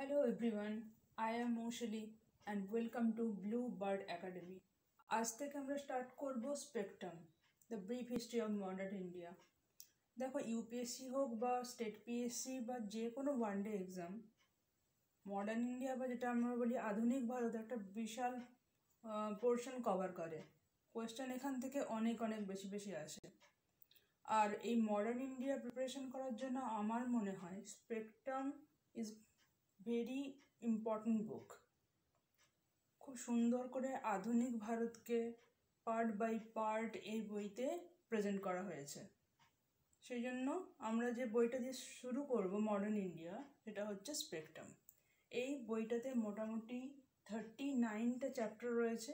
Hello everyone, I am Moshali and welcome to Blue Bird Academy. আজ থেকে আমরা start করব Spectrum the brief history of modern India দেখো UPSC হোক বা স্টেট পিএসসি বা যে কোনো one day exam modern India বা যেটা আমরা বলি আধুনিক ভারত একটা বিশাল পোর্শন কভার করে কোয়েশ্চেন এখান থেকে অনেক অনেক বেশি বেশি আসে আর এই মডার্ন ইন্ডিয়া প্রিপারেশন করার জন্য আমার মনে হয় Spectrum is very important book খুব সুন্দর করে আধুনিক ভারতকে পার্ট বাই পার্ট এই বইতে প্রেজেন্ট করা হয়েছে সেই জন্য আমরা যে বইটা দিয়ে শুরু করব মডার্ন ইন্ডিয়া সেটা হচ্ছে স্পেকট্রাম এই বইটাতে মোটামুটি থার্টি নাইনটা চ্যাপ্টার রয়েছে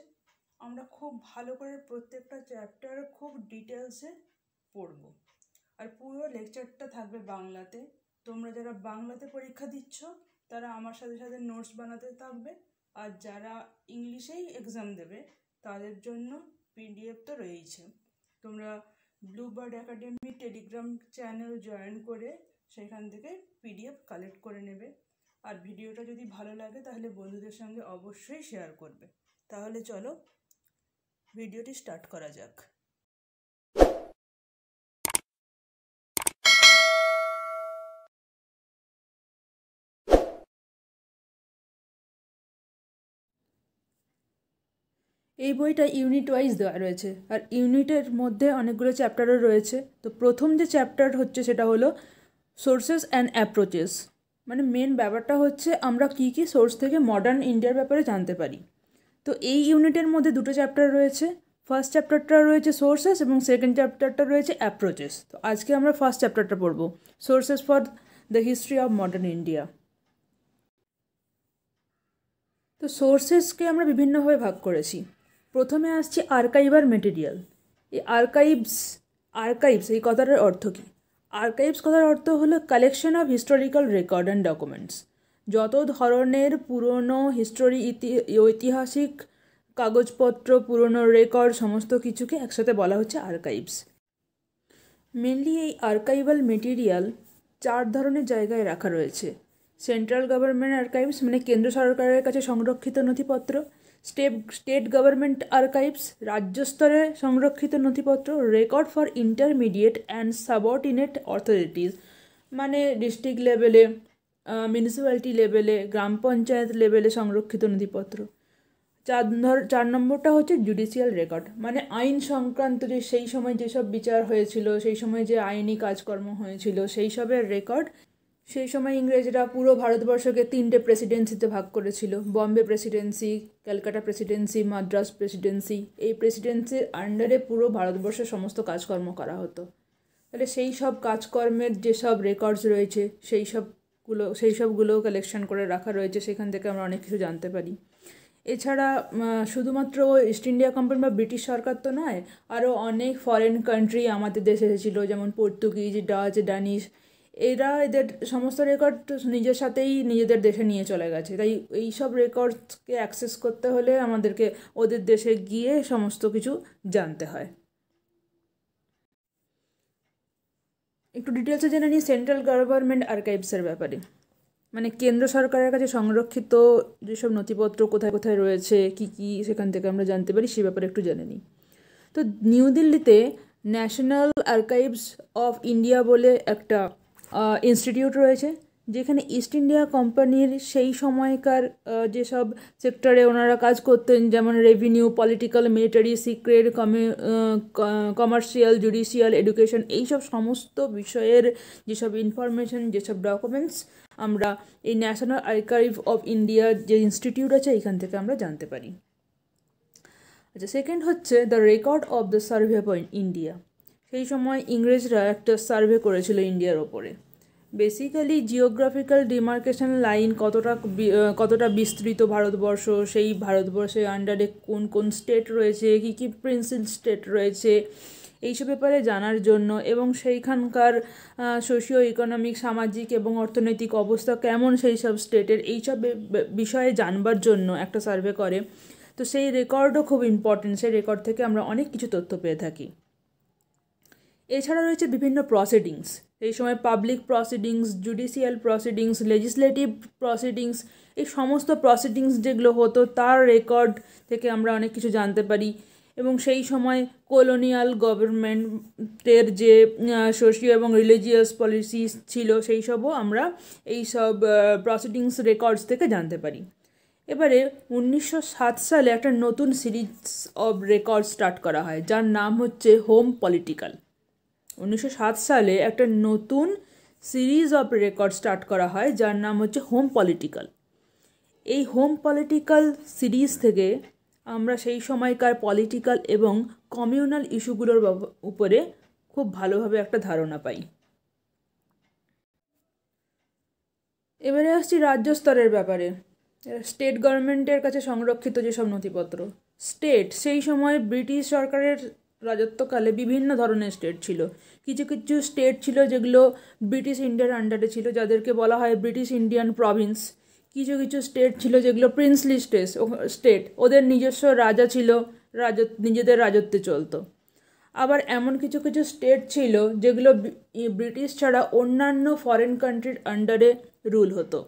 আমরা খুব ভালো করে প্রত্যেকটা চ্যাপ্টার খুব ডিটেলসে পড়ব আর পুরো লেকচারটা থাকবে বাংলাতে তোমরা যারা বাংলাতে পরীক্ষা দিচ্ছ তারা আমার সাথে সাথে নোটস বানাতে থাকবে আর যারা ইংলিশেই এক্সাম দেবে তাদের জন্য পিডিএফ তো রয়েছে তোমরা Bluebird Academy Telegram channel join করে সেখান থেকে পিডিএফ কালেক্ট করে নেবে আর ভিডিওটা যদি ভালো লাগে তাহলে বন্ধুদের সঙ্গে অবশ্যই শেয়ার করবে তাহলে চলো ভিডিওটি স্টার্ট করা যাক এই বইটা ইউনিট ওয়াইজ দেওয়া রয়েছে আর ইউনিটের মধ্যে অনেকগুলো চ্যাপ্টারও রয়েছে তো প্রথম যে চ্যাপ্টার হচ্ছে সেটা হলো সোর্সেস অ্যান্ড অ্যাপ্রোচেস মানে মেন ব্যাপারটা হচ্ছে আমরা কি কি সোর্স থেকে মডার্ন ইন্ডিয়ার ব্যাপারে জানতে পারি তো এই ইউনিটের মধ্যে দুটো চ্যাপ্টার রয়েছে ফার্স্ট চ্যাপ্টারটা রয়েছে সোর্সেস এবং সেকেন্ড চ্যাপ্টারটা রয়েছে অ্যাপ্রোচেস তো আজকে আমরা ফার্স্ট চ্যাপ্টারটা পড়ব sources for the history of modern India তো সোর্সেসকে আমরা বিভিন্নভাবে ভাগ করেছি প্রথমে আসছে আর্কাইভার মেটেরিয়াল এই আর্কাইভস আর্কাইভস এই কথাটার অর্থ কী আর্কাইভস কথার অর্থ হলো collection of historical record and documents যত ধরনের পুরনো হিস্টোরি ইতি ঐতিহাসিক কাগজপত্র পুরনো রেকর্ড সমস্ত কিছুকে একসাথে বলা হচ্ছে আর্কাইভস মেনলি এই আর্কাইভাল মেটেরিয়াল চার ধরনের জায়গায় রাখা রয়েছে সেন্ট্রাল গভর্নমেন্ট আর্কাইভস মানে কেন্দ্র সরকারের কাছে সংরক্ষিত নথিপত্র স্টেট স্টেট গভর্নমেন্ট আর্কাইভস রাজ্য স্তরে সংরক্ষিত নথিপত্র record for intermediate and subordinate authorities মানে ডিস্ট্রিক্ট লেভেলে মিউনিসিপ্যালিটি লেভেলে গ্রাম পঞ্চায়েত লেভেলে সংরক্ষিত নথিপত্র চার ধর চার নম্বরটা হচ্ছে জুডিশিয়াল রেকর্ড মানে আইন সংক্রান্ত যে সেই সময় যেসব বিচার হয়েছিল সেই সময় যে আইনি কাজকর্ম হয়েছিল সেই সবের রেকর্ড সেই সময় ইংরেজরা পুরো ভারতবর্ষকে তিনটে প্রেসিডেন্সিতে ভাগ করেছিল Bombay presidency Calcutta presidency Madras presidency এই প্রেসিডেন্সির আন্ডারে পুরো ভারতবর্ষের সমস্ত কাজকর্ম করা হতো তাহলে সেই সব কাজকর্মের যেসব রেকর্ডস রয়েছে সেই সবগুলো সেই সবগুলোও কালেকশন করে রাখা রয়েছে সেখান থেকে আমরা অনেক কিছু জানতে পারি এছাড়া শুধুমাত্র ইস্ট ইন্ডিয়া কোম্পানি বা ব্রিটিশ সরকার তো নয় আরও অনেক ফরেন কান্ট্রি আমাদের দেশে এসেছিলো যেমন পর্তুগিজ ডাচ ডানিশ এরা এদের সমস্ত রেকর্ড নিজের সাথেই নিজেদের দেশে নিয়ে চলে গেছে তাই এই সব রেকর্ডসকে অ্যাক্সেস করতে হলে আমাদেরকে ওদের দেশে গিয়ে সমস্ত কিছু জানতে হয় একটু ডিটেলসে জেনে নিই সেন্ট্রাল গভর্নমেন্ট আর্কাইভসের ব্যাপারে মানে কেন্দ্র সরকারের কাছে সংরক্ষিত যেসব নথিপত্র কোথায় কোথায় রয়েছে কি কি সেখান থেকে আমরা জানতে পারি সে ব্যাপারে একটু জেনে নিই তো নিউ দিল্লিতে ন্যাশনাল আর্কাইভস অফ ইন্ডিয়া বলে একটা ইনস্টিটিউট রয়েছে যেখানে ইস্ট ইন্ডিয়া কোম্পানির সেই সময়কার যেসব সেক্টরে ওনারা কাজ করতেন যেমন revenue political military secret commercial judicial education এইসব সমস্ত বিষয়ের যেসব ইনফরমেশন যেসব ডকুমেন্টস আমরা এই ন্যাশনাল আর্কাইভ অফ ইন্ডিয়া যে ইনস্টিটিউট আছে এইখান থেকে আমরা জানতে পারি আচ্ছা সেকেন্ড হচ্ছে the record of the Survey of India সেই সময় ইংরেজরা একটা সার্ভে করেছিল ইন্ডিয়ার ওপরে বেসিক্যালি জিওগ্রাফিক্যাল ডিমার্কেশন লাইন কতটা কতটা বিস্তৃত ভারতবর্ষ সেই ভারতবর্ষের আন্ডারে কোন কোন স্টেট রয়েছে কী কী প্রিন্সিপ স্টেট রয়েছে এইসব ব্যাপারে জানার জন্য এবং সেইখানকার সোশিও ইকোনমিক সামাজিক এবং অর্থনৈতিক অবস্থা কেমন সেই সব স্টেটের এইসব বিষয়ে জানবার জন্য একটা সার্ভে করে তো সেই রেকর্ডও খুব ইম্পর্টেন্ট সেই রেকর্ড থেকে আমরা অনেক কিছু তথ্য পেয়ে থাকি এছাড়া রয়েছে বিভিন্ন প্রসিডিংস এই সময় public proceedings judicial proceedings legislative proceedings এই সমস্ত প্রসিডিংস যেগুলো হতো তার রেকর্ড থেকে আমরা অনেক কিছু জানতে পারি এবং সেই সময় কলোনিয়াল গভর্নমেন্টের যে সোশিয়ো এবং রিলিজিয়াস পলিসিস ছিল সেই সবও আমরা এই সব প্রসিডিংস রেকর্ডস থেকে জানতে পারি এবারে উনিশশো সাত সালে একটা নতুন সিরিজ অব রেকর্ড স্টার্ট করা হয় যার নাম হচ্ছে হোম পলিটিক্যাল উনিশশো সালে একটা নতুন সিরিজ অফ রেকর্ড স্টার্ট করা হয় যার নাম হচ্ছে হোম পলিটিক্যাল এই হোম পলিটিক্যাল সিরিজ থেকে আমরা সেই সময়কার পলিটিক্যাল এবং কমিউনাল ইস্যুগুলোর উপরে খুব ভালোভাবে একটা ধারণা পাই এবারে আসছি রাজ্য স্তরের ব্যাপারে স্টেট গভর্নমেন্টের কাছে সংরক্ষিত যেসব নথিপত্র স্টেট সেই সময় ব্রিটিশ সরকারের রাজত্বকালে বিভিন্ন ধরনের স্টেট ছিল কিছু কিছু স্টেট ছিল যেগুলো ব্রিটিশ ইন্ডিয়ার আন্ডারে ছিল যাদেরকে বলা হয় ব্রিটিশ ইন্ডিয়ান প্রভিন্স কিছু কিছু স্টেট ছিল যেগুলো প্রিন্সলি স্টেস স্টেট ওদের নিজস্ব রাজা ছিল রাজ নিজেদের রাজত্বে চলতো আবার এমন কিছু কিছু স্টেট ছিল যেগুলো ব্রিটিশ ছাড়া অন্যান্য ফরেন কান্ট্রির আন্ডারে রুল হতো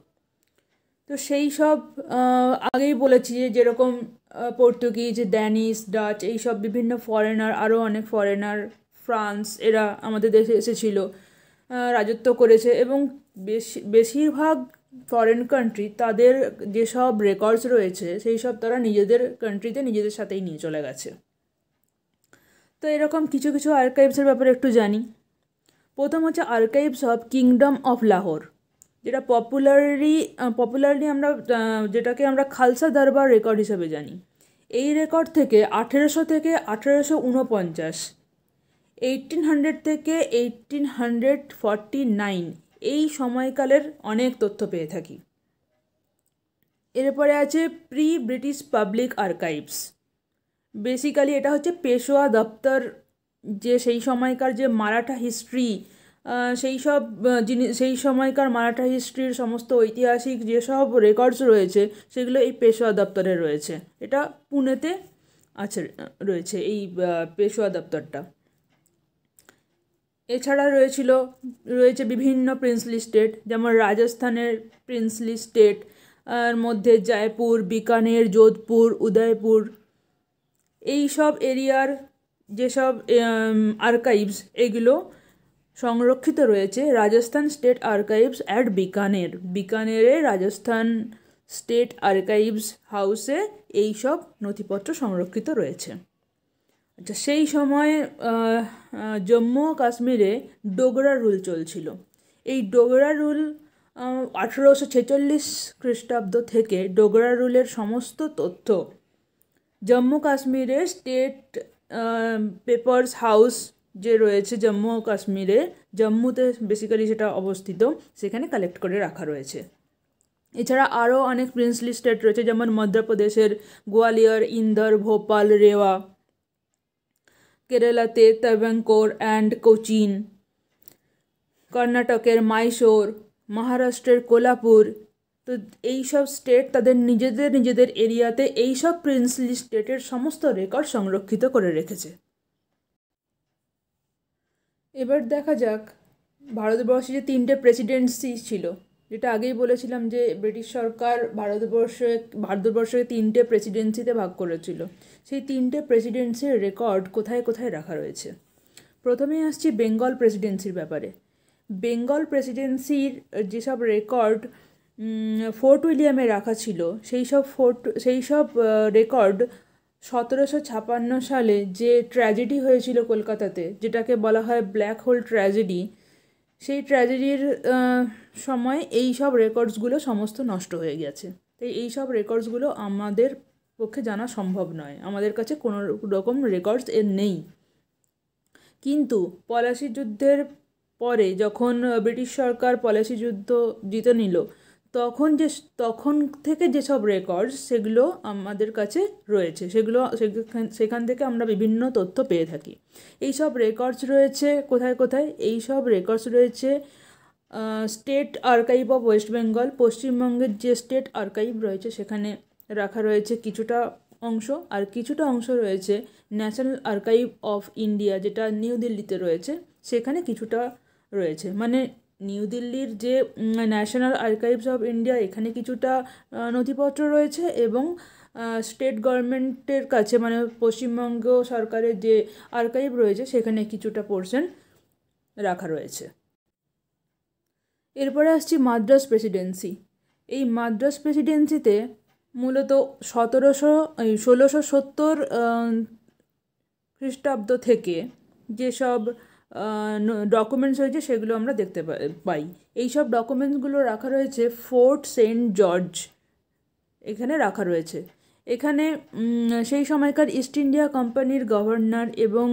তো সেই সব আগেই বলেছি যে যেরকম পর্তুগিজ ড্যানিশ ডাচ এইসব বিভিন্ন ফরেনার আরও অনেক ফরেনার ফ্রান্স এরা আমাদের দেশে এসেছিল রাজত্ব করেছে এবং বেশি বেশিরভাগ ফরেন কান্ট্রি তাদের যেসব রেকর্ডস রয়েছে সেই সব তারা নিজেদের কান্ট্রিতে নিজেদের সাথেই নিয়ে চলে গেছে তো এরকম কিছু কিছু আর্কাইভসের ব্যাপারে একটু জানি প্রথম হচ্ছে archives of kingdom of Lahore যেটা পপুলারলি পপুলারলি আমরা যেটাকে আমরা খালসা দরবার রেকর্ড হিসেবে জানি এই রেকর্ড থেকে আঠেরোশো থেকে আঠেরোশো ঊনপঞ্চাশ এইটিন হান্ড্রেড থেকে এইটিন হান্ড্রেড ফর্টি নাইন এই সময়কালের অনেক তথ্য পেয়ে থাকি এরপরে আছে pre British public archives basically এটা হচ্ছে পেশোয়া দপ্তর যে সেই সময়কার যে মারাঠা হিস্ট্রি সেই সব জিনিস সেই সময়কার মারাঠা হিস্ট্রির সমস্ত ঐতিহাসিক যেসব রেকর্ডস রয়েছে সেগুলো এই পেশোয়া দপ্তরে রয়েছে এটা পুনেতে আছে রয়েছে এই পেশোয়া দপ্তরটা এছাড়া রয়েছিল রয়েছে বিভিন্ন প্রিন্সলি স্টেট যেমন রাজস্থানের প্রিন্সলি স্টেট মধ্যে জয়পুর বিকানের যোধপুর উদয়পুর এই সব এরিয়ার যেসব আর্কাইভস এগুলো সংরক্ষিত রয়েছে Rajasthan state archives at Bikaner বিকানেরে রাজস্থান স্টেট আর্কাইভস হাউসে এই সব নথিপত্র সংরক্ষিত রয়েছে আচ্ছা সেই সময়ে জম্মু ও কাশ্মীরে ডোগরা রুল চলছিল এই ডোগরা রুল আঠেরোশো ছেচল্লিশ খ্রিস্টাব্দ থেকে ডোগরা রুলের সমস্ত তথ্য জম্মু কাশ্মীরে স্টেট পেপার্স হাউস যে রয়েছে জম্মু ও কাশ্মীরে জম্মুতে বেসিক্যালি সেটা অবস্থিত সেখানে কালেক্ট করে রাখা রয়েছে এছাড়া আরও অনেক প্রিন্সলি স্টেট রয়েছে যেমন মধ্যপ্রদেশের গোয়ালিয়র ইন্দোর ভোপাল রেওয়া কেরালাতে তাবাঙ্কোর অ্যান্ড কোচিন কর্ণাটকের মাইশোর মহারাষ্ট্রের কোলাপুর তো এই সব স্টেট তাদের নিজেদের নিজেদের এরিয়াতে এই সব প্রিন্সলি স্টেটের সমস্ত রেকর্ড সংরক্ষিত করে রেখেছে এবার দেখা যাক ভারতবর্ষে যে তিনটে প্রেসিডেন্সি ছিল যেটা আগেই বলেছিলাম যে ব্রিটিশ সরকার ভারতবর্ষে ভারতবর্ষকে তিনটে প্রেসিডেন্সিতে ভাগ করেছিল সেই তিনটে প্রেসিডেন্সির রেকর্ড কোথায় কোথায় রাখা রয়েছে প্রথমে আসছি বেঙ্গল প্রেসিডেন্সির ব্যাপারে বেঙ্গল প্রেসিডেন্সির যেসব রেকর্ড ফোর্ট উইলিয়ামে রাখা ছিল সেই সব ফোর্ট সেই সব রেকর্ড সতেরোশো ছাপান্ন সালে যে ট্র্যাজেডি হয়েছিল কলকাতাতে যেটাকে বলা হয় ব্ল্যাক হোল ট্র্যাজেডি সেই ট্র্যাজেডির সময় এই সব রেকর্ডসগুলো সমস্ত নষ্ট হয়ে গেছে তাই এই সব রেকর্ডসগুলো আমাদের পক্ষে জানা সম্ভব নয় আমাদের কাছে কোনো রকম রেকর্ডস এর নেই কিন্তু পলাশি যুদ্ধের পরে যখন ব্রিটিশ সরকার পলাশি যুদ্ধ জিতে নিল তখন যে তখন থেকে যেসব রেকর্ডস সেগুলো আমাদের কাছে রয়েছে সেগুলো সেখান থেকে আমরা বিভিন্ন তথ্য পেয়ে থাকি এই সব রেকর্ডস রয়েছে কোথায় কোথায় এই সব রেকর্ডস রয়েছে state archive of West Bengal পশ্চিমবঙ্গের যে স্টেট আর্কাইভ রয়েছে সেখানে রাখা রয়েছে কিছুটা অংশ আর কিছুটা অংশ রয়েছে ন্যাশনাল আর্কাইভ অফ ইন্ডিয়া যেটা নিউ দিল্লিতে রয়েছে সেখানে কিছুটা রয়েছে মানে নিউ দিল্লির যে ন্যাশনাল আর্কাইভস অফ ইন্ডিয়া এখানে কিছুটা নথিপত্র রয়েছে এবং স্টেট গভর্নমেন্টের কাছে মানে পশ্চিমবঙ্গ সরকারের যে আর্কাইভ রয়েছে সেখানে কিছুটা পোর্শন রাখা রয়েছে এরপরে আসছি মাদ্রাস প্রেসিডেন্সি এই মাদ্রাস প্রেসিডেন্সিতে মূলত সতেরোশো ষোলোশো সত্তর খ্রিস্টাব্দ থেকে যেসব ডকুমেন্টস রয়েছে সেগুলো আমরা দেখতে পাই এই সব ডকুমেন্টসগুলো রাখা রয়েছে ফোর্ট সেন্ট জর্জ এখানে রাখা রয়েছে এখানে সেই সময়কার ইস্ট ইন্ডিয়া কোম্পানির গভর্নর এবং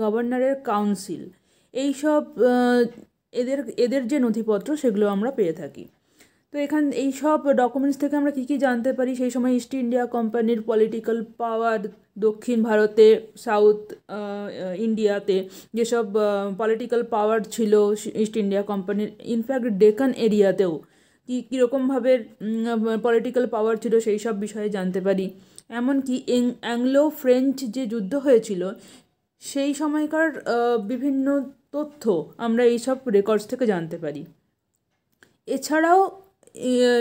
গভর্নরের কাউন্সিল এই সব এদের এদের যে নথিপত্র সেগুলো আমরা পেয়ে থাকি তো এখান এই সব ডকুমেন্টস থেকে আমরা কী কী জানতে পারি সেই সময় ইস্ট ইন্ডিয়া কোম্পানির পলিটিক্যাল পাওয়ার দক্ষিণ ভারতে সাউথ ইন্ডিয়াতে যেসব পলিটিক্যাল পাওয়ার ছিল ইস্ট ইন্ডিয়া কোম্পানির ইনফ্যাক্ট ডেকান এরিয়াতেও কী কীরকমভাবে পলিটিক্যাল পাওয়ার ছিল সেই সব বিষয়ে জানতে পারি এমনকি অ্যাংলো ফ্রেঞ্চ যে যুদ্ধ হয়েছিল সেই সময়কার বিভিন্ন তথ্য আমরা এইসব রেকর্ডস থেকে জানতে পারি এছাড়াও ইয়ে,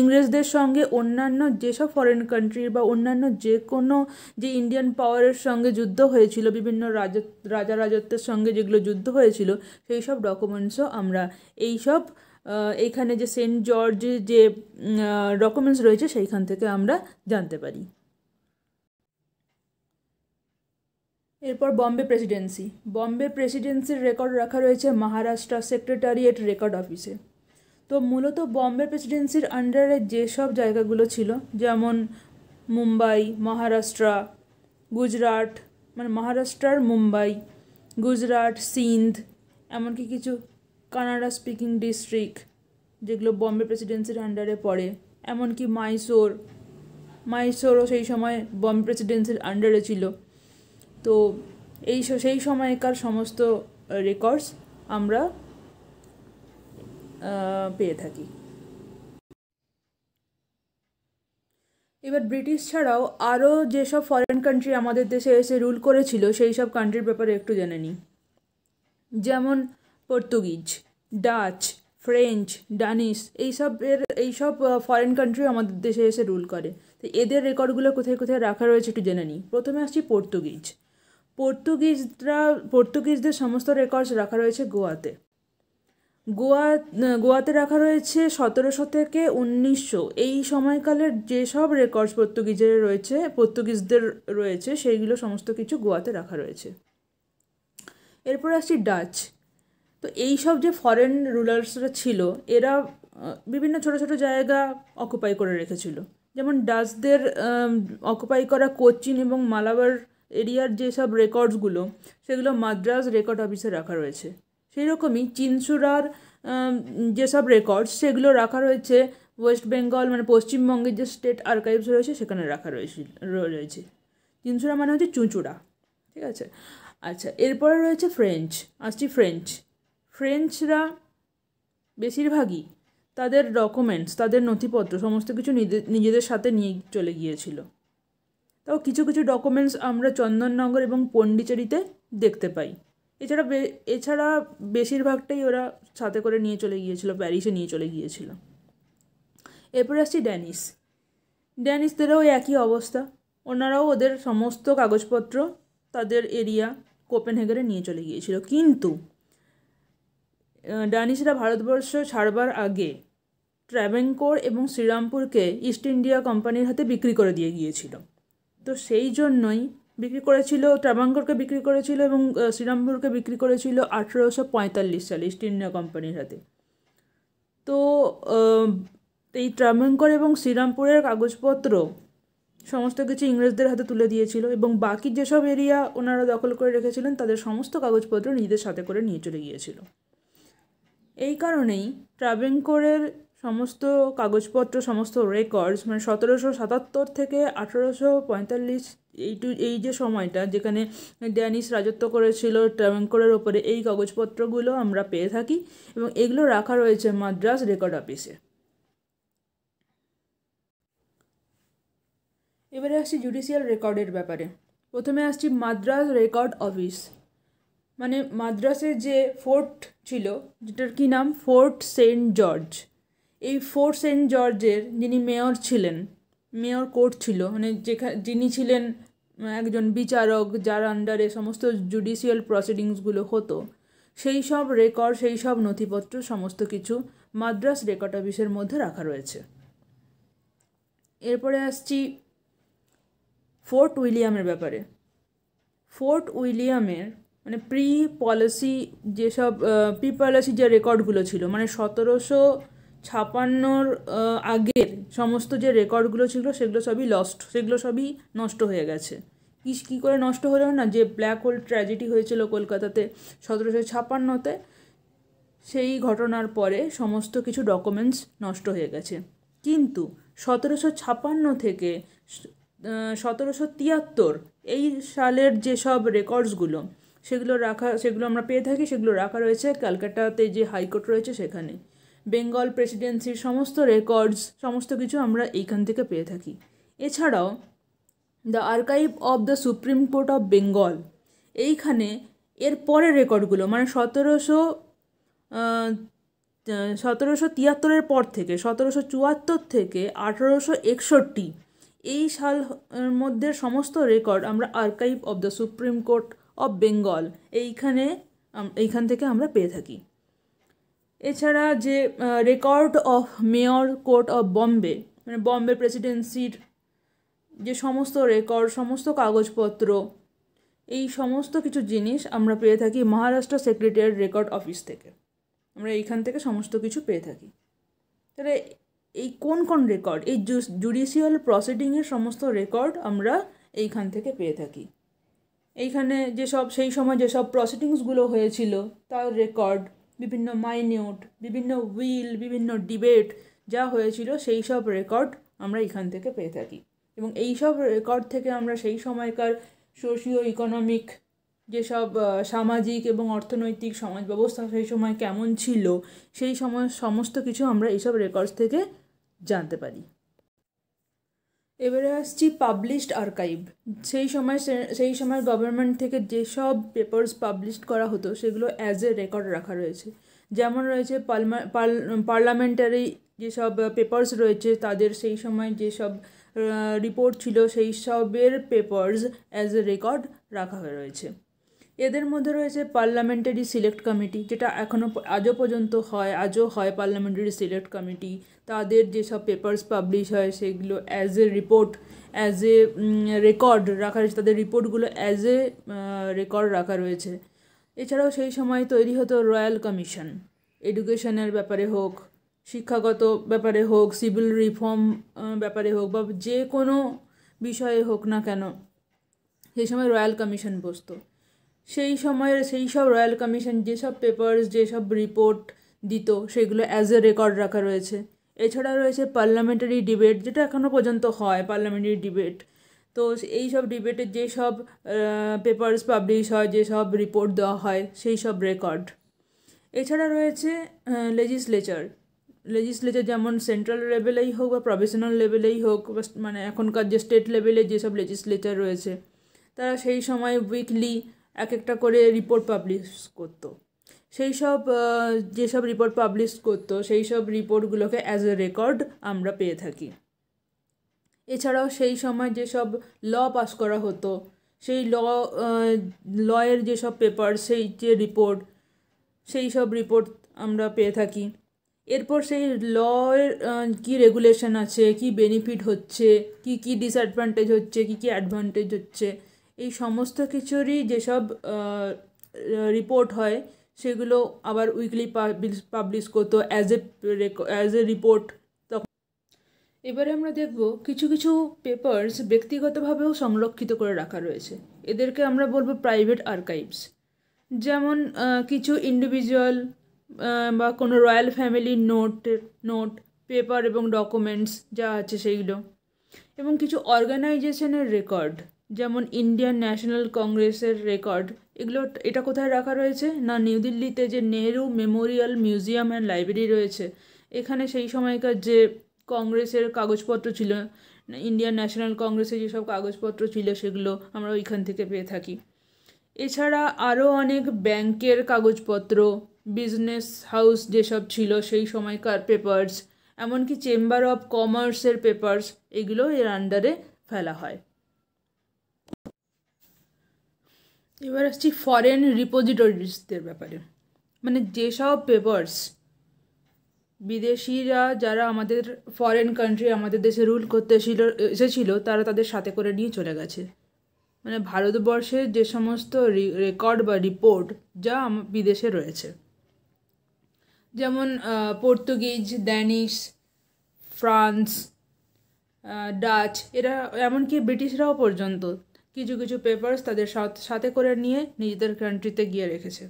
ইংরেজদের সঙ্গে অন্যান্য যেসব ফরেন কান্ট্রির বা অন্যান্য যে কোনো যে ইন্ডিয়ান পাওয়ারের সঙ্গে যুদ্ধ হয়েছিল বিভিন্ন রাজা রাজা রাজত্বের সঙ্গে যেগুলো যুদ্ধ হয়েছিল সেই সব ডকুমেন্টসও আমরা এই সব এইখানে যে সেন্ট জর্জের যে ডকুমেন্টস রয়েছে সেইখান থেকে আমরা জানতে পারি এরপর বম্বে প্রেসিডেন্সি বম্বে প্রেসিডেন্সির রেকর্ড রাখা রয়েছে মহারাষ্ট্র সেক্রেটারিয়েট রেকর্ড অফিসে তো মূলত বম্বে প্রেসিডেন্সির আন্ডারে যেসব জায়গাগুলো ছিল যেমন মুম্বাই মহারাষ্ট্র গুজরাট মানে মহারাষ্ট্রার মুম্বাই গুজরাট সিন্ধ এমনকি কিছু কানাডা স্পিকিং ডিস্ট্রিক্ট যেগুলো বম্বে প্রেসিডেন্সির আন্ডারে পড়ে এমনকি মাইসোর মাইসোরও সেই সময় বম্বে প্রেসিডেন্সির আন্ডারে ছিল তো এই সেই সময়কার সমস্ত রেকর্ডস আমরা পেয়ে থাকি এবার ব্রিটিশ ছাড়াও আরও যেসব ফরেন কান্ট্রি আমাদের দেশে এসে রুল করেছিল সেই সব কান্ট্রির ব্যাপারে একটু জেনে নিই যেমন পর্তুগিজ ডাচ ফ্রেঞ্চ ডানিশ এইসবের এইসব ফরেন কান্ট্রি আমাদের দেশে এসে রুল করে তো এদের রেকর্ডগুলো কোথায় কোথায় রাখা রয়েছে একটু জেনে নিই প্রথমে আসছি পর্তুগিজ পর্তুগিজরা পর্তুগিজদের সমস্ত রেকর্ডস রাখা রয়েছে গোয়াতে গোয়া গোয়াতে রাখা রয়েছে সতেরোশো থেকে উনিশশো এই সময়কালের যেসব রেকর্ডস পর্তুগিজের রয়েছে পর্তুগিজদের রয়েছে সেইগুলো সমস্ত কিছু গোয়াতে রাখা রয়েছে এরপর আসছি ডাচ তো এই সব যে ফরেন রুলার্সরা ছিল এরা বিভিন্ন ছোট ছোট জায়গা অকুপাই করে রেখেছিল যেমন ডাচদের অকুপাই করা কোচিন এবং মালাবার এরিয়ার যেসব রেকর্ডসগুলো সেগুলো মাদ্রাজ রেকর্ড অফিসে রাখা রয়েছে সেই রকমই চিনসুরার যেসব রেকর্ডস সেগুলো রাখা রয়েছে ওয়েস্ট বেঙ্গল মানে পশ্চিমবঙ্গের যে স্টেট আর্কাইভস রয়েছে সেখানে রাখা রয়েছে রয়েছে চিনসুরা মানে হচ্ছে চুঁচুড়া ঠিক আছে আচ্ছা এরপরে রয়েছে ফ্রেঞ্চ আসছি ফ্রেঞ্চ ফ্রেঞ্চরা বেশিরভাগই তাদের ডকুমেন্টস তাদের নথিপত্র সমস্ত কিছু নিজেদের সাথে নিয়ে চলে গিয়েছিল তাও কিছু কিছু ডকুমেন্টস আমরা চন্দননগর এবং পণ্ডিচেরিতে দেখতে পাই এছাড়া বে এছাড়া বেশিরভাগটাই ওরা সাথে করে নিয়ে চলে গিয়েছিল প্যারিসে নিয়ে চলে গিয়েছিল এরপরে আসছি ড্যানিস ড্যানিসদেরও ওই একই অবস্থা ওনারাও ওদের সমস্ত কাগজপত্র তাদের এরিয়া কোপেন হেগারে নিয়ে চলে গিয়েছিল কিন্তু ড্যানিশরা ভারতবর্ষ ছাড়বার আগে ট্র্যাভেঙ্কোর এবং শ্রীরামপুরকে ইস্ট ইন্ডিয়া কোম্পানির হাতে বিক্রি করে দিয়ে গিয়েছিল তো সেই জন্যই বিক্রি করেছিল ট্রাভাঙ্গরকে বিক্রি করেছিল এবং শ্রীরামপুরকে বিক্রি করেছিল আঠেরোশো পঁয়তাল্লিশ সালে ইস্ট ইন্ডিয়া কোম্পানির হাতে তো এই ট্রাবাঙ্কর এবং শ্রীরামপুরের কাগজপত্র সমস্ত কিছু ইংরেজদের হাতে তুলে দিয়েছিল এবং বাকি যেসব এরিয়া ওনারা দখল করে রেখেছিলেন তাদের সমস্ত কাগজপত্র নিজেদের সাথে করে নিয়ে চলে গিয়েছিল এই কারণেই ট্রাভেঙ্করের সমস্ত কাগজপত্র সমস্ত রেকর্ডস মানে সতেরোশো সাতাত্তর থেকে আঠেরোশো পঁয়তাল্লিশ এইটু এই যে সময়টা যেখানে ড্যানিশ রাজত্ব করেছিল ট্রাভেঙ্করের ওপরে এই কাগজপত্রগুলো আমরা পেয়ে থাকি এবং এগুলো রাখা রয়েছে মাদ্রাস রেকর্ড অফিসে এবারে আসছি জুডিশিয়াল রেকর্ডের ব্যাপারে প্রথমে আসছি মাদ্রাস রেকর্ড অফিস মানে মাদ্রাসের যে ফোর্ট ছিল যেটার কি নাম ফোর্ট সেন্ট জর্জ এই ফোর সেন্ট জর্জের যিনি মেয়র ছিলেন মেয়র কোর্ট ছিল মানে যেখানে যিনি ছিলেন একজন বিচারক যার আন্ডারে সমস্ত জুডিশিয়াল প্রসিডিংসগুলো হতো সেই সব রেকর্ড সেই সব নথিপত্র সমস্ত কিছু মাদ্রাস রেকর্ড অফিসের মধ্যে রাখা রয়েছে এরপরে আসছি ফোর্ট উইলিয়ামের ব্যাপারে ফোর্ট উইলিয়ামের মানে প্রি পলিসি যেসব প্রি পলিসি যে রেকর্ডগুলো ছিল মানে সতেরোশো ছাপান্নর আগের সমস্ত যে রেকর্ডগুলো ছিল সেগুলো সবই লস্ট সেগুলো সবই নষ্ট হয়ে গেছে কী কী করে নষ্ট হলো না যে ব্ল্যাক হোল ট্র্যাজেডি হয়েছিল কলকাতাতে সতেরোশো ছাপান্নতে সেই ঘটনার পরে সমস্ত কিছু ডকুমেন্টস নষ্ট হয়ে গেছে কিন্তু সতেরোশো ছাপান্ন থেকে সতেরোশো তিয়াত্তর এই সালের যেসব রেকর্ডসগুলো সেগুলো রাখা সেগুলো আমরা পেয়ে থাকি সেগুলো রাখা রয়েছে ক্যালকাটাতে যে হাইকোর্ট রয়েছে সেখানে বেঙ্গল প্রেসিডেন্সির সমস্ত রেকর্ডস সমস্ত কিছু আমরা এইখান থেকে পেয়ে থাকি এছাড়াও the archive of the Supreme Court of Bengal এইখানে এর পরের রেকর্ডগুলো মানে সতেরোশো সতেরোশো তিয়াত্তরের পর থেকে সতেরোশো চুয়াত্তর থেকে আঠেরোশো একষট্টি এই সাল মধ্যে সমস্ত রেকর্ড আমরা archive of the Supreme Court of Bengal এইখানে এইখান থেকে আমরা পেয়ে থাকি এছাড়া যে record of Mayor Court of Bombay মানে বম্বে প্রেসিডেন্সির যে সমস্ত রেকর্ড সমস্ত কাগজপত্র এই সমস্ত কিছু জিনিস আমরা পেয়ে থাকি মহারাষ্ট্র সেক্রেটারিয়েট রেকর্ড অফিস থেকে আমরা এইখান থেকে সমস্ত কিছু পেয়ে থাকি তাহলে এই কোন কোন রেকর্ড এই জুডিশিয়াল প্রসিডিংয়ের সমস্ত রেকর্ড আমরা এইখান থেকে পেয়ে থাকি এইখানে যেসব সেই সময় যেসব প্রসিডিংসগুলো হয়েছিল তার রেকর্ড বিভিন্ন মাইনিউট বিভিন্ন উইল বিভিন্ন ডিবেট যা হয়েছিল সেই সব রেকর্ড আমরা এখান থেকে পেয়ে থাকি এবং এই সব রেকর্ড থেকে আমরা সেই সময়কার সোশিও ইকোনমিক যেসব সামাজিক এবং অর্থনৈতিক সমাজ ব্যবস্থা সেই সময় কেমন ছিল সেই সময় সমস্ত কিছু আমরা এইসব রেকর্ডস থেকে জানতে পারি এবারে আসছি পাবলিশড আর্কাইভ সেই সময় সেই সময় গভর্নমেন্ট থেকে যেসব পেপার্স পাবলিশ করা হতো সেগুলো অ্যাজ এ রেকর্ড রাখা রয়েছে যেমন রয়েছে পার্লামেন্টারি যেসব পেপার্স রয়েছে তাদের সেই সময় যেসব রিপোর্ট ছিল সেই সবের পেপার্স অ্যাজ এ রেকর্ড রাখা রয়েছে এদের মধ্যে রয়েছে পার্লামেন্টারি সিলেক্ট কমিটি যেটা এখনও আজও পর্যন্ত হয় আজও হয় পার্লামেন্টারি সিলেক্ট কমিটি তাদের যেসব পেপার্স পাবলিশ হয় সেগুলো as a report as a record রাখা রয়েছে তাদের রিপোর্টগুলো অ্যাজ এ রেকর্ড রাখা রয়েছে এছাড়াও সেই সময় তৈরি হতো রয়্যাল কমিশন এডুকেশনের ব্যাপারে হোক শিক্ষাগত ব্যাপারে হোক সিভিল রিফর্ম ব্যাপারে হোক বা যে কোনো বিষয়ে হোক না কেন সেই সময় রয়্যাল কমিশন বসতো সেই সময়ের সেই সব রয়্যাল কমিশন যেসব পেপার্স যেসব রিপোর্ট দিত সেগুলো অ্যাজ এ রেকর্ড রাখা রয়েছে এছাড়া রয়েছে পার্লামেন্টারি ডিবেট যেটা এখনও পর্যন্ত হয় পার্লামেন্টারি ডিবেট তো এই সব ডিবেটের যেসব পেপার্স পাবলিশ হয় যেসব রিপোর্ট দেওয়া হয় সেই সব রেকর্ড এছাড়া রয়েছে লেজিসলেচার লেজিসলেচার যেমন সেন্ট্রাল লেভেলেই হোক বা প্রফেশনাল লেভেলেই হোক মানে এখনকার যে স্টেট লেভেলে যেসব লেজিসলেচার রয়েছে তারা সেই সময় উইকলি এক একটা করে রিপোর্ট পাবলিশ করতো সেই সব যেসব রিপোর্ট পাবলিশ করতো সেই সব রিপোর্টগুলোকে অ্যাজ এ রেকর্ড আমরা পেয়ে থাকি এছাড়াও সেই সময় যেসব ল পাস করা হতো সেই ল লয়ের যেসব পেপার সেই যে রিপোর্ট সেই সব রিপোর্ট আমরা পেয়ে থাকি এরপর সেই লয়ের কি রেগুলেশন আছে কি বেনিফিট হচ্ছে কি কি ডিসঅ্যাডভান্টেজ হচ্ছে কি কি অ্যাডভান্টেজ হচ্ছে এই সমস্ত কিছুরই যেসব রিপোর্ট হয় সেগুলো আবার উইকলি পাবলিশ পাবলিশ করতো as a as a report তখন এবারে আমরা দেখব কিছু কিছু পেপার্স ব্যক্তিগতভাবেও সংরক্ষিত করে রাখা রয়েছে এদেরকে আমরা বলবো প্রাইভেট আর্কাইভস যেমন কিছু ইন্ডিভিজুয়াল বা কোনো রয়্যাল ফ্যামিলির নোট নোট পেপার এবং ডকুমেন্টস যা আছে সেইগুলো এবং কিছু অর্গানাইজেশনের রেকর্ড যেমন ইন্ডিয়ান ন্যাশনাল কংগ্রেসের রেকর্ড এগুলো এটা কোথায় রাখা রয়েছে না নিউ দিল্লিতে যে Nehru memorial museum and library রয়েছে এখানে সেই সময়কার যে কংগ্রেসের কাগজপত্র ছিল ইন্ডিয়ান ন্যাশনাল কংগ্রেসের যেসব কাগজপত্র ছিল সেগুলো আমরা ওইখান থেকে পেয়ে থাকি এছাড়া আরও অনেক ব্যাংকের কাগজপত্র বিজনেস হাউস যেসব ছিল সেই সময়কার পেপার্স এমনকি চেম্বার অফ কমার্সের পেপার্স এগুলো এর আন্ডারে ফেলা হয় এবার আসছি ফরেন রিপোজিটরিসদের ব্যাপারে মানে যেসব পেপার্স বিদেশিরা যারা আমাদের ফরেন কান্ট্রি আমাদের দেশে রুল করতে এসেছিল এসেছিল তারা তাদের সাথে করে নিয়ে চলে গেছে মানে ভারতবর্ষের যে সমস্ত রেকর্ড বা রিপোর্ট যা বিদেশে রয়েছে যেমন পর্তুগিজ ড্যানিশ ফ্রান্স ডাচ এরা এমনকি ব্রিটিশরাও পর্যন্ত কিছু কিছু পেপার্স তাদের সাথে করে নিয়ে নিজেদের কান্ট্রিতে গিয়ে রেখেছে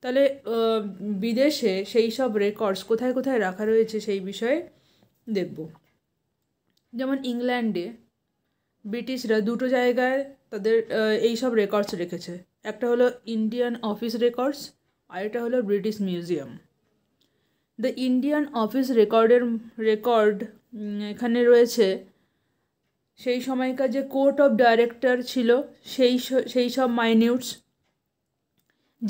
তাহলে বিদেশে সেই সব রেকর্ডস কোথায় কোথায় রাখা রয়েছে সেই বিষয়ে দেখব যেমন ইংল্যান্ডে ব্রিটিশরা দুটো জায়গায় তাদের এই সব রেকর্ডস রেখেছে একটা হলো ইন্ডিয়ান অফিস রেকর্ডস আরেকটা হলো British museum the Indian office রেকর্ডের রেকর্ড এখানে রয়েছে সেই সময়কার যে কোর্ট অফ ডাইরেক্টর ছিল সেই সেই সব minutes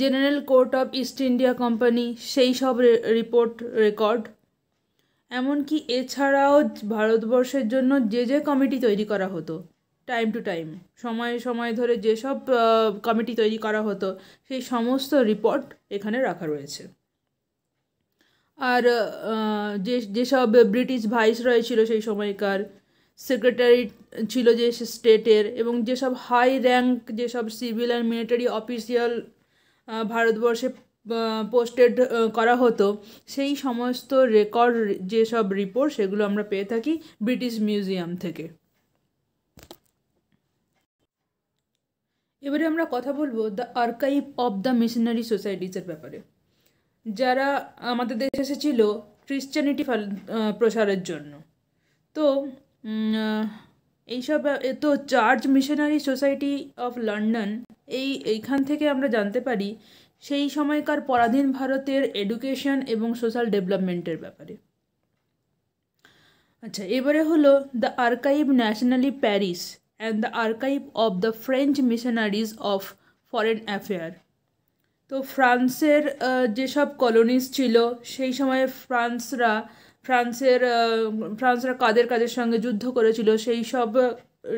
general court of East India company সেই সব রিপোর্ট রেকর্ড এমনকি এছাড়াও ভারতবর্ষের জন্য যে যে কমিটি তৈরি করা হতো টাইম টু টাইম সময় সময় ধরে যেসব কমিটি তৈরি করা হতো সেই সমস্ত রিপোর্ট এখানে রাখা রয়েছে আর যে যেসব ব্রিটিশ ভাইস রয়েছিল সেই সময়কার সেক্রেটারি ছিল যে স্টেটের এবং যেসব হাই র্যাঙ্ক যেসব সিভিল অ্যান্ড মিলিটারি অফিসিয়াল ভারতবর্ষে পোস্টেড করা হতো সেই সমস্ত রেকর্ড যেসব রিপোর্ট সেগুলো আমরা পেয়ে থাকি ব্রিটিশ মিউজিয়াম থেকে এবারে আমরা কথা বলবো the archive of the missionary সোসাইটিসের ব্যাপারে যারা আমাদের দেশে এসেছিল ক্রিশ্চানিটি প্রসারের জন্য তো এইসব তো church missionary society of London এই এইখান থেকে আমরা জানতে পারি সেই সময়কার পরাধীন ভারতের এডুকেশন এবং সোশ্যাল ডেভেলপমেন্টের ব্যাপারে আচ্ছা এবারে হলো the archive nationally Paris and the archive of the French missionaries of foreign affair তো ফ্রান্সের যেসব কলোনিস ছিল সেই সময়ে ফ্রান্সরা ফ্রান্সের ফ্রান্সরা কাদের কাদের সঙ্গে যুদ্ধ করেছিল সেই সব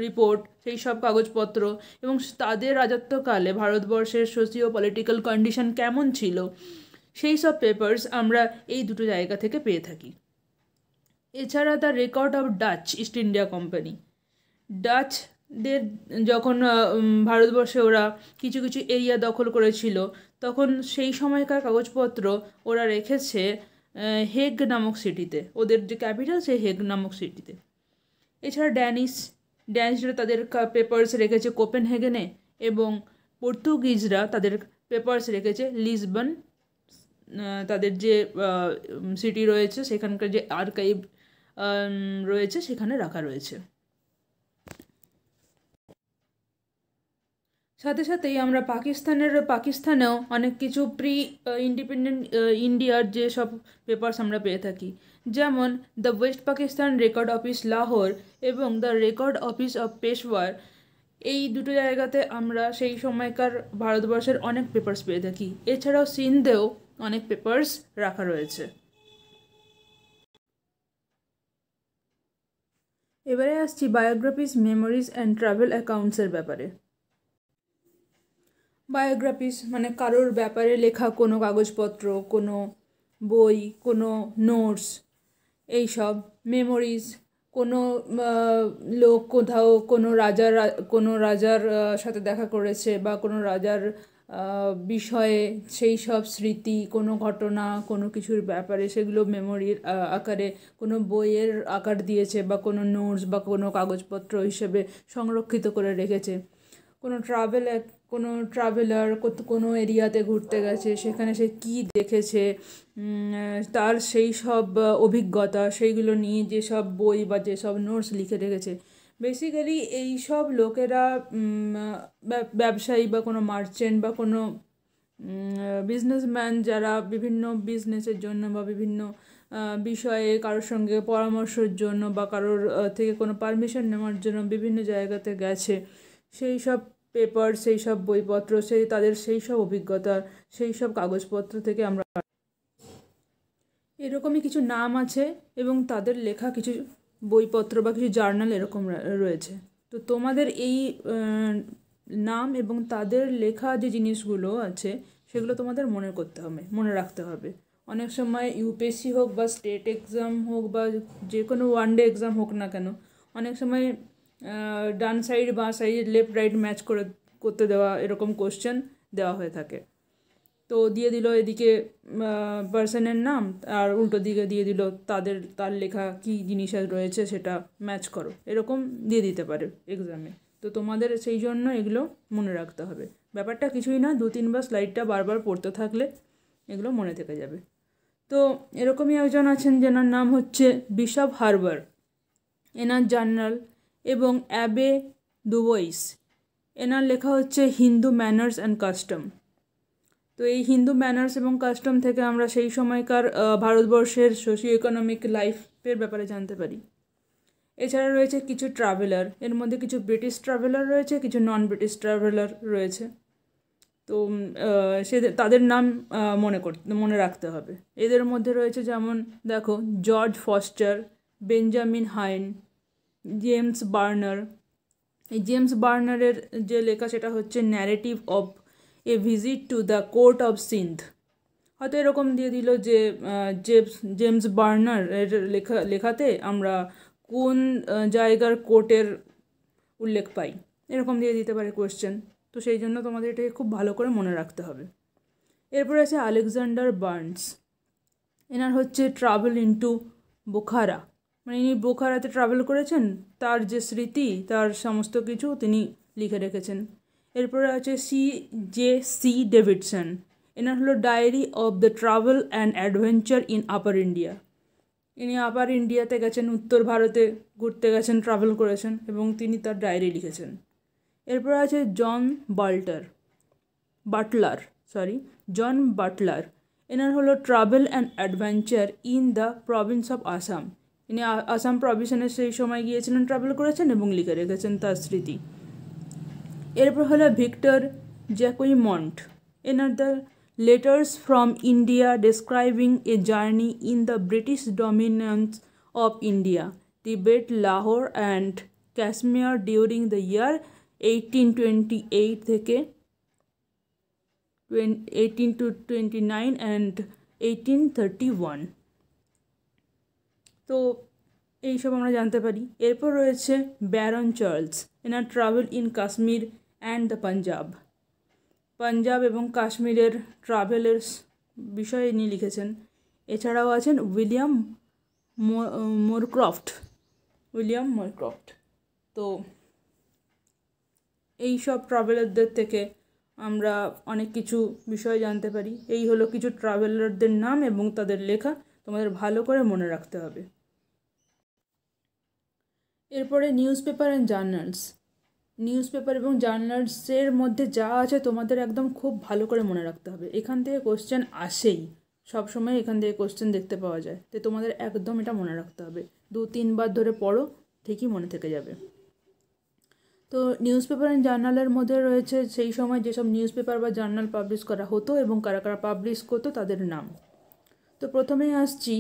রিপোর্ট সেই সব কাগজপত্র এবং তাদের রাজত্বকালে ভারতবর্ষের সোশিও পলিটিক্যাল কন্ডিশন কেমন ছিল সেই সব পেপার্স আমরা এই দুটো জায়গা থেকে পেয়ে থাকি এছাড়া the record of Dutch East India company ডাচদের যখন ভারতবর্ষে ওরা কিছু কিছু এরিয়া দখল করেছিল তখন সেই সময়কার কাগজপত্র ওরা রেখেছে হেগ নামক সিটিতে ওদের যে ক্যাপিটাল সেই হেগ নামক সিটিতে এছাড়া ড্যানিশ ড্যানিশরা তাদের পেপার্স রেখেছে কোপেন হেগেনে এবং পর্তুগিজরা তাদের পেপার্স রেখেছে লিসবন তাদের যে সিটি রয়েছে সেখানকার যে আর্কাইভ রয়েছে সেখানে রাখা রয়েছে সাথে সাথেই আমরা পাকিস্তানের পাকিস্তানেও অনেক কিছু প্রি ইন্ডিপেন্ডেন্ট ইন্ডিয়ার যে সব পেপার্স আমরা পেয়ে থাকি যেমন the West Pakistan record office Lahore এবং the record office of Peshawar এই দুটো জায়গাতে আমরা সেই সময়কার ভারতবর্ষের অনেক পেপার্স পেয়ে থাকি এছাড়াও সিন্ধেও অনেক পেপার্স রাখা রয়েছে এবারে আসছি বায়োগ্রাফিস মেমোরিজ অ্যান্ড ট্রাভেল অ্যাকাউন্টসের ব্যাপারে বায়োগ্রাফিস মানে কারোর ব্যাপারে লেখা কোনো কাগজপত্র কোনো বই কোনো নোটস এই সব মেমোরিজ কোনো লোক কোথাও কোনো রাজার কোনো রাজার সাথে দেখা করেছে বা কোনো রাজার বিষয়ে সেই সব স্মৃতি কোনো ঘটনা কোনো কিছুর ব্যাপারে সেগুলো মেমোরির আকারে কোনো বইয়ের আকার দিয়েছে বা কোনো নোটস বা কোনো কাগজপত্র হিসেবে সংরক্ষিত করে রেখেছে কোনো ট্রাভেল কোনো ট্রাভেলার কোনো এরিয়াতে ঘুরতে গেছে সেখানে সে কী দেখেছে তার সেই সব অভিজ্ঞতা সেইগুলো নিয়ে যেসব বই বা যেসব নোটস লিখে রেখেছে বেসিক্যালি এই সব লোকেরা ব্যবসায়ী বা কোনো মার্চেন্ট বা কোনো বিজনেসম্যান যারা বিভিন্ন বিজনেসের জন্য বা বিভিন্ন বিষয়ে কারোর সঙ্গে পরামর্শের জন্য বা কারোর থেকে কোনো পারমিশন নেওয়ার জন্য বিভিন্ন জায়গাতে গেছে সেই সব পেপার সেই সব বইপত্র সেই তাদের সেই সব অভিজ্ঞতা সেই সব কাগজপত্র থেকে আমরা এরকমই কিছু নাম আছে এবং তাদের লেখা কিছু বইপত্র বা কিছু জার্নাল এরকম রয়েছে তো তোমাদের এই নাম এবং তাদের লেখা যে জিনিসগুলো আছে সেগুলো তোমাদের মনে করতে হবে মনে রাখতে হবে অনেক সময় ইউপিএসসি হোক বা স্টেট এক্সাম হোক বা যে কোনো ওয়ান ডে এক্সাম হোক না কেন অনেক সময় ডান সাইড বা সাইড লেফট রাইট ম্যাচ করে করতে দেওয়া এরকম কোশ্চেন দেওয়া হয়ে থাকে তো দিয়ে দিল এদিকে পার্সনের নাম আর উল্টো দিকে দিয়ে দিল তাদের তার লেখা কি জিনিস রয়েছে সেটা ম্যাচ করো এরকম দিয়ে দিতে পারে এক্সামে তো তোমাদের সেই জন্য এগুলো মনে রাখতে হবে ব্যাপারটা কিছুই না দু তিনবার স্লাইডটা বারবার পড়তে থাকলে এগুলো মনে থেকে যাবে তো এরকমই একজন আছেন যেনার নাম হচ্ছে বিশপ হারবার এনার জার্নাল এবং অ্যাবে দুবইস এনার লেখা হচ্ছে হিন্দু ম্যানার্স অ্যান্ড কাস্টম তো এই হিন্দু ম্যানার্স এবং কাস্টম থেকে আমরা সেই সময়কার ভারতবর্ষের সোশিও ইকোনমিক লাইফের ব্যাপারে জানতে পারি এছাড়া রয়েছে কিছু ট্রাভেলার এর মধ্যে কিছু ব্রিটিশ ট্রাভেলার রয়েছে কিছু নন ব্রিটিশ ট্রাভেলার রয়েছে তো সে তাদের নাম মনে করতে মনে রাখতে হবে এদের মধ্যে রয়েছে যেমন দেখো George Foster Benjamin Hyne James Burner এই জেমস বার্নারের যে লেখা সেটা হচ্ছে narrative of a visit to the court of Sindh হয়তো এরকম দিয়ে দিল যে জেমস জেমস বার্নার এর লেখা লেখাতে আমরা কোন জায়গার কোর্টের উল্লেখ পাই এরকম দিয়ে দিতে পারে কোয়েশ্চেন তো সেই জন্য তোমাদের এটাকে খুব ভালো করে মনে রাখতে হবে এরপর আছে আলেকজান্ডার বার্নস এনার হচ্ছে ট্রাভেল ইন্টু বোখারা মানে ইনি বোখারাতে ট্রাভেল করেছেন তার যে স্মৃতি তার সমস্ত কিছু তিনি লিখে রেখেছেন এরপরে আছে সি জে সি ডেভিডসন এনার হলো diary of the travel and adventure in upper India ইনি আপার ইন্ডিয়াতে গেছেন উত্তর ভারতে ঘুরতে গেছেন ট্রাভেল করেছেন এবং তিনি তার ডায়েরি লিখেছেন এরপর আছে John Balter Butler sorry John Butler এনার হলো travel and adventure in the province of Assam ইনি আসাম প্রভিশনে সেই সময় গিয়েছিলেন ট্রাভেল করেছেন এবং লিখে রেখেছেন তার স্মৃতি এরপর হলো ভিক্টর জ্যাকুই এন এনার the letters from India describing a journey in the British dominance of India Lahore and Lahore during the year eighteen twenty eight থেকে to twenty nine and eighteen thirty one তো এই সব আমরা জানতে পারি এরপর রয়েছে ব্যারন চার্লস এনার travel in Kashmir and the Punjab Punjab এবং কাশ্মীরের ট্রাভেলার্স বিষয়ে নিয়ে লিখেছেন এছাড়াও আছেন উইলিয়াম মোরক্রফট উইলিয়াম মোরক্রফট তো এই সব ট্রাভেলারদের থেকে আমরা অনেক কিছু বিষয় জানতে পারি এই হলো কিছু ট্রাভেলারদের নাম এবং তাদের লেখা তোমাদের ভালো করে মনে রাখতে হবে এরপরে newspaper and journals newspaper এবং জার্নালসের মধ্যে যা আছে তোমাদের একদম খুব ভালো করে মনে রাখতে হবে এখান থেকে কোশ্চেন আসেই সব সময় এখান থেকে কোশ্চেন দেখতে পাওয়া যায় তো তোমাদের একদম এটা মনে রাখতে হবে দু তিনবার ধরে পড়ো ঠিকই মনে থেকে যাবে তো নিউজ পেপার অ্যান্ড জার্নালের মধ্যে রয়েছে সেই সময় যেসব নিউজ পেপার বা জার্নাল পাবলিশ করা হতো এবং কারা কারা পাবলিশ করতো তাদের নাম তো প্রথমেই আসছি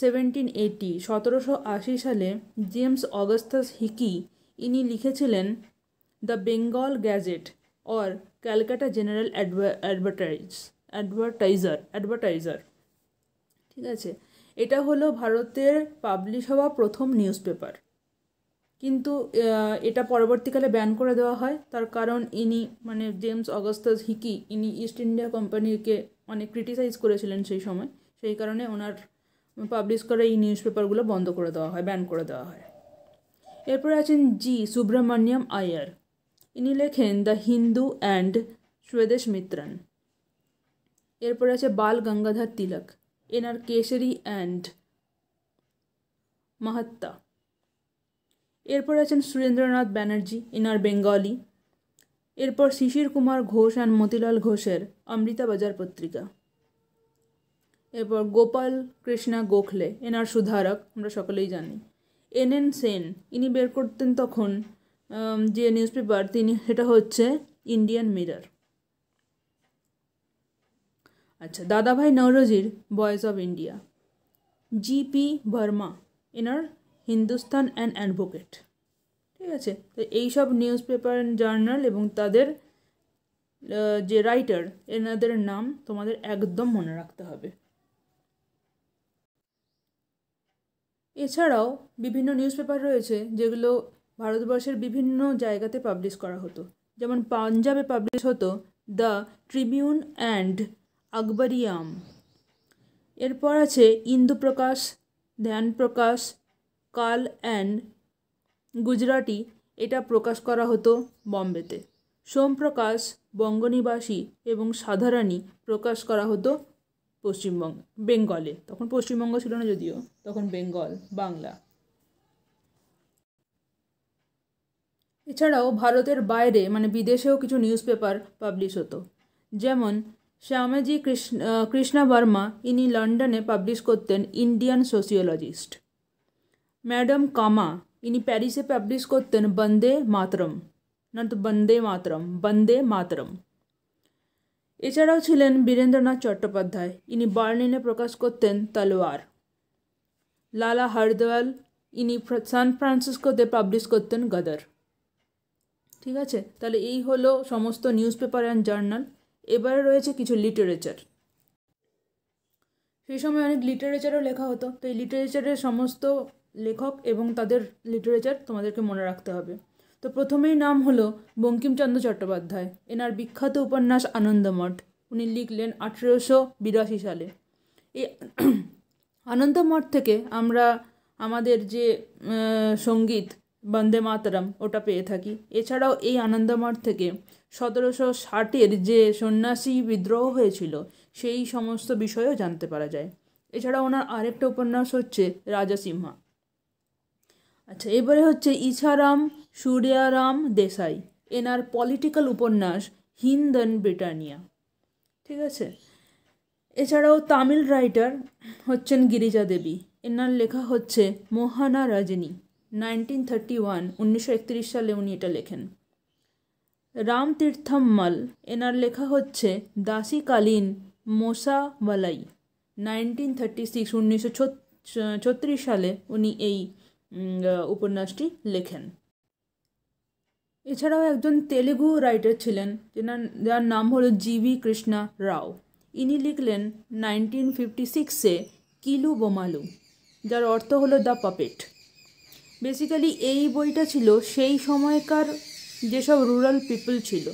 সেভেন্টিন এইটি সতেরোশো আশি সালে জেমস অগস্তাস হিকি ইনি লিখেছিলেন the Bengal gazette or Calcutta general advertise advertiser advertiser ঠিক আছে এটা হলো ভারতের পাবলিশ হওয়া প্রথম নিউজ পেপার কিন্তু এটা পরবর্তীকালে ব্যান করে দেওয়া হয় তার কারণ ইনি মানে জেমস অগস্তাস হিকি ইনি ইস্ট ইন্ডিয়া কোম্পানিকে অনেক ক্রিটিসাইজ করেছিলেন সেই সময় সেই কারণে ওনার পাবলিশ করা এই নিউজ পেপারগুলো বন্ধ করে দেওয়া হয় ব্যান করে দেওয়া হয় এরপরে আছেন জি সুব্রহ্মণ্যম আয়ার ইনি লেখেন the Hindu and Swadesamitran এরপরে আছে বাল গঙ্গাধর তিলক এনার কেশরি অ্যান্ড মাহাত্মা এরপর আছেন সুরেন্দ্রনাথ ব্যানার্জি এনার বেঙ্গলি এরপর শিশির কুমার ঘোষ অ্যান্ড মতিলাল ঘোষের অমৃতা বাজার পত্রিকা এরপর গোপাল কৃষ্ণা গোখলে এনার সুধারক আমরা সকলেই জানি এন এন সেন ইনি বের করতেন তখন যে নিউজ পেপার তিনি সেটা হচ্ছে ইন্ডিয়ান মিরর আচ্ছা দাদাভাই নৌরজির বয়েস অফ ইন্ডিয়া জি পি এনার হিন্দুস্তান অ্যান্ড অ্যাডভোকেট ঠিক আছে তো এইসব নিউজ পেপার জার্নাল এবং তাদের যে রাইটার এনাদের নাম তোমাদের একদম মনে রাখতে হবে এছাড়াও বিভিন্ন নিউজ পেপার রয়েছে যেগুলো ভারতবর্ষের বিভিন্ন জায়গাতে পাবলিশ করা হতো যেমন পাঞ্জাবে পাবলিশ হতো দ্য ট্রিবিউন অ্যান্ড আকবরিয়াম এরপর আছে ইন্দুপ্রকাশ ধ্যানপ্রকাশ কাল অ্যান্ড গুজরাটি এটা প্রকাশ করা হতো বম্বেতে সোমপ্রকাশ বঙ্গনিবাসী এবং সাধারণী প্রকাশ করা হতো পশ্চিমবঙ্গ বেঙ্গলে তখন পশ্চিমবঙ্গ ছিল না যদিও তখন বেঙ্গল বাংলা এছাড়াও ভারতের বাইরে মানে বিদেশেও কিছু নিউজ পেপার পাবলিশ হতো যেমন শ্যামাজি কৃষ্ণ কৃষ্ণা বর্মা ইনি লন্ডনে পাবলিশ করতেন ইন্ডিয়ান সোসিওলজিস্ট ম্যাডাম কামা ইনি প্যারিসে পাবলিশ করতেন বন্দে মাতরম না তো বন্দে মাতরম বন্দে মাতরম এছাড়াও ছিলেন বীরেন্দ্রনাথ চট্টোপাধ্যায় ইনি বার্লিনে প্রকাশ করতেন তলোয়ার লালা হরদয়াল ইনি সান ফ্রান্সিসকোতে পাবলিশ করতেন গদার ঠিক আছে তাহলে এই হলো সমস্ত নিউজ পেপার অ্যান্ড জার্নাল এবারে রয়েছে কিছু লিটারেচার সেই সময় অনেক লিটারেচারও লেখা হতো তো এই লিটারেচারের সমস্ত লেখক এবং তাদের লিটারেচার তোমাদেরকে মনে রাখতে হবে তো প্রথমেই নাম হলো বঙ্কিমচন্দ্র চট্টোপাধ্যায় এনার বিখ্যাত উপন্যাস আনন্দমঠ উনি লিখলেন আঠেরোশো বিরাশি সালে এই আনন্দমঠ থেকে আমরা আমাদের যে সঙ্গীত বন্দে মাতরম ওটা পেয়ে থাকি এছাড়াও এই আনন্দমঠ থেকে সতেরোশো ষাটের যে সন্ন্যাসী বিদ্রোহ হয়েছিল সেই সমস্ত বিষয়েও জানতে পারা যায় এছাড়া ওনার আরেকটা উপন্যাস হচ্ছে রাজা সিংহা আচ্ছা এবারে হচ্ছে ইছারাম সূর্যারাম দেশাই এনার পলিটিক্যাল উপন্যাস হিন্দন ব্রিটানিয়া ঠিক আছে এছাড়াও তামিল রাইটার হচ্ছেন গিরিজা দেবী এনার লেখা হচ্ছে Mohana Rajani nineteen thirty one উনিশশো একত্রিশ সালে উনি এটা লেখেন রাম তীর্থম্মল এনার লেখা হচ্ছে দাসিকালীন মোসা বালাই নাইনটিন থার্টি সিক্স উনিশশো ছত্রিশ সালে উনি এই উপন্যাসটি লেখেন এছাড়াও একজন তেলেগু রাইটার ছিলেন যেনার যার নাম হলো জিভি কৃষ্ণা রাও ইনি লিখলেন নাইনটিন ফিফটি সিক্সে কিলু বোমালু যার অর্থ হলো দ্য পাপেট বেসিক্যালি এই বইটা ছিল সেই সময়কার যেসব রুরাল পিপল ছিল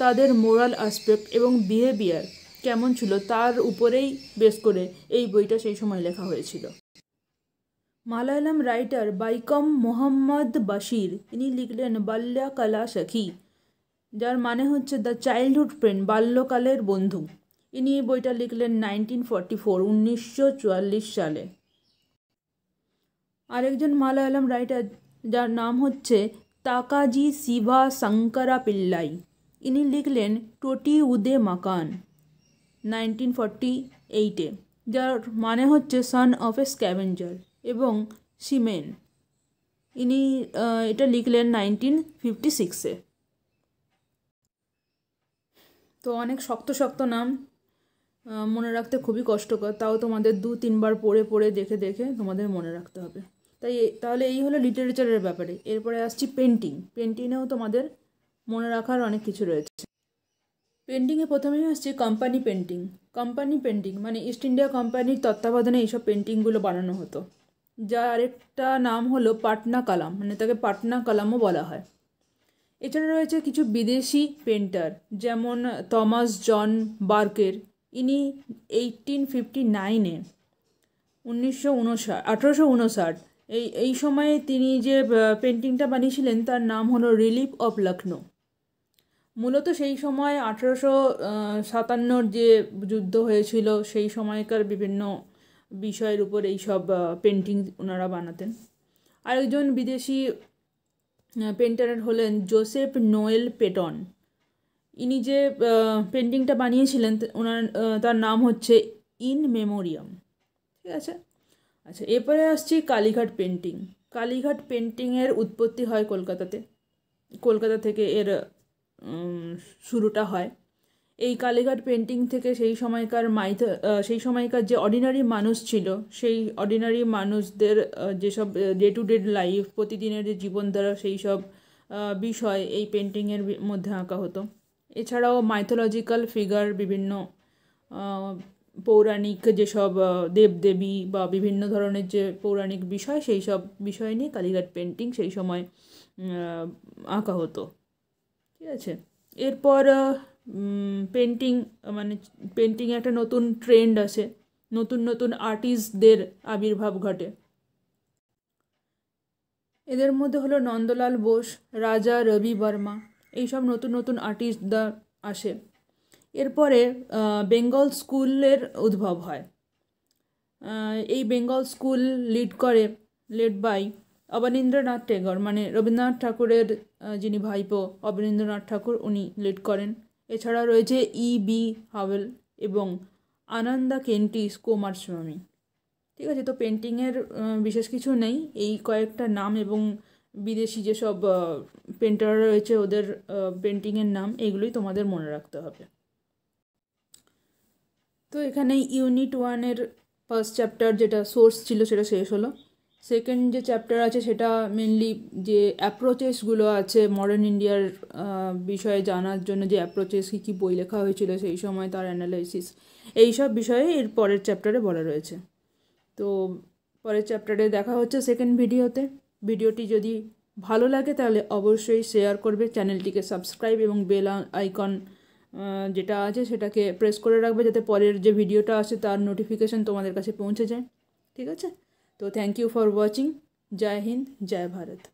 তাদের মোরাল অ্যাসপেক্ট এবং বিহেভিয়ার কেমন ছিল তার উপরেই বেস করে এই বইটা সেই সময় লেখা হয়েছিল মালায়ালাম রাইটার বাইকম মোহাম্মদ বাশির তিনি লিখলেন বাল্যাকালা সখী যার মানে হচ্ছে দ্য চাইল্ডহুড ফ্রেন্ড বাল্যকালের বন্ধু ইনি এই বইটা লিখলেন নাইনটিন ফর্টি ফোর উনিশশো চুয়াল্লিশ সালে আরেকজন মালায়ালাম রাইটার যার নাম হচ্ছে তাকাজি শিবা শঙ্করা পিল্লাই ইনি লিখলেন টোটি উদে মাকান নাইনটিন ফর্টি এইটে যার মানে হচ্ছে সন অফ এ স্ক্যাভেঞ্জার এবং সিমেন ইনি এটা লিখলেন নাইনটিন ফিফটি সিক্সে তো অনেক শক্ত শক্ত নাম মনে রাখতে খুবই কষ্টকর তাও তোমাদের দু তিনবার পড়ে পড়ে দেখে দেখে তোমাদের মনে রাখতে হবে তাই তাহলে এই হলো লিটারেচারের ব্যাপারে এরপরে আসছি পেন্টিং পেন্টিংয়েও তোমাদের মনে রাখার অনেক কিছু রয়েছে পেন্টিংয়ে প্রথমেই আসছে কোম্পানি পেন্টিং কোম্পানি পেন্টিং মানে ইস্ট ইন্ডিয়া কোম্পানির তত্ত্বাবধানে এইসব পেন্টিংগুলো বানানো হতো যার আরেকটা নাম হলো পাটনা কালাম মানে তাকে পাটনা কালামও বলা হয় এছাড়া রয়েছে কিছু বিদেশি পেন্টার যেমন থমাস জন বার্কের ইনি এইটিন ফিফটি নাইনে উনিশশো উনষাট আঠেরোশো উনষাট এই এই সময়ে তিনি যে পেন্টিংটা বানিয়েছিলেন তার নাম হলো রিলিফ অফ লখনৌ মূলত সেই সময় আঠেরোশো সাতান্নর যে যুদ্ধ হয়েছিল সেই সময়কার বিভিন্ন বিষয়ের উপর এই সব পেন্টিং ওনারা বানাতেন আরেকজন বিদেশি পেন্টার হলেন জোসেফ নোয়েল পেটন ইনি যে পেন্টিংটা বানিয়েছিলেন ওনার তার নাম হচ্ছে ইন মেমোরিয়াম ঠিক আছে আচ্ছা এরপরে আসছি কালীঘাট পেন্টিং কালীঘাট পেন্টিংয়ের উৎপত্তি হয় কলকাতাতে কলকাতা থেকে এর শুরুটা হয় এই কালীঘাট পেন্টিং থেকে সেই সময়কার মাইথা সেই সময়কার যে অর্ডিনারি মানুষ ছিল সেই অর্ডিনারি মানুষদের যেসব ডে টু ডে লাইফ প্রতিদিনের যে জীবনধারা সেই সব বিষয় এই পেন্টিংয়ের মধ্যে আঁকা হতো এছাড়াও মাইথোলজিক্যাল ফিগার বিভিন্ন পৌরাণিক যেসব দেবদেবী বা বিভিন্ন ধরনের যে পৌরাণিক বিষয় সেই সব বিষয় নিয়ে কালীঘাট পেন্টিং সেই সময় আঁকা হতো ঠিক আছে এরপর পেন্টিং মানে পেন্টিং একটা নতুন ট্রেন্ড আছে নতুন নতুন আর্টিস্টদের আবির্ভাব ঘটে এদের মধ্যে হলো নন্দলাল বোস রাজা রবি বর্মা এইসব নতুন নতুন আর্টিস্টরা আসে এরপরে বেঙ্গল স্কুলের উদ্ভব হয় এই বেঙ্গল স্কুল লিড করে লেড বাই অবনীন্দ্রনাথ টেগর মানে রবীন্দ্রনাথ ঠাকুরের যিনি ভাইপো অবনীন্দ্রনাথ ঠাকুর উনি লিড করেন এছাড়া রয়েছে ই বি হাওয়েল এবং আনন্দা কেন্টিস স্বামী ঠিক আছে তো পেন্টিংয়ের বিশেষ কিছু নেই এই কয়েকটা নাম এবং বিদেশি যেসব পেন্টার রয়েছে ওদের পেন্টিংয়ের নাম এগুলোই তোমাদের মনে রাখতে হবে তো এখানে ইউনিট ওয়ানের ফার্স্ট চ্যাপ্টার যেটা সোর্স ছিল সেটা শেষ হলো সেকেন্ড যে চ্যাপ্টার আছে সেটা মেনলি যে অ্যাপ্রোচেসগুলো আছে মডার্ন ইন্ডিয়ার বিষয়ে জানার জন্য যে অ্যাপ্রোচেস কী কী বই লেখা হয়েছিল সেই সময় তার অ্যানালাইসিস এই সব বিষয়ে এর পরের চ্যাপ্টারে বলা রয়েছে তো পরের চ্যাপ্টারে দেখা হচ্ছে সেকেন্ড ভিডিওতে ভিডিওটি যদি ভালো লাগে তাহলে অবশ্যই শেয়ার করবে চ্যানেলটিকে সাবস্ক্রাইব এবং বেল আইকন যেটা আছে সেটাকে প্রেস করে রাখবে যাতে পরের যে ভিডিওটা আছে তার নোটিফিকেশান তোমাদের কাছে পৌঁছে যায় ঠিক আছে तो थैंक यू फॉर वॉचिंग जय हिंद जय भारत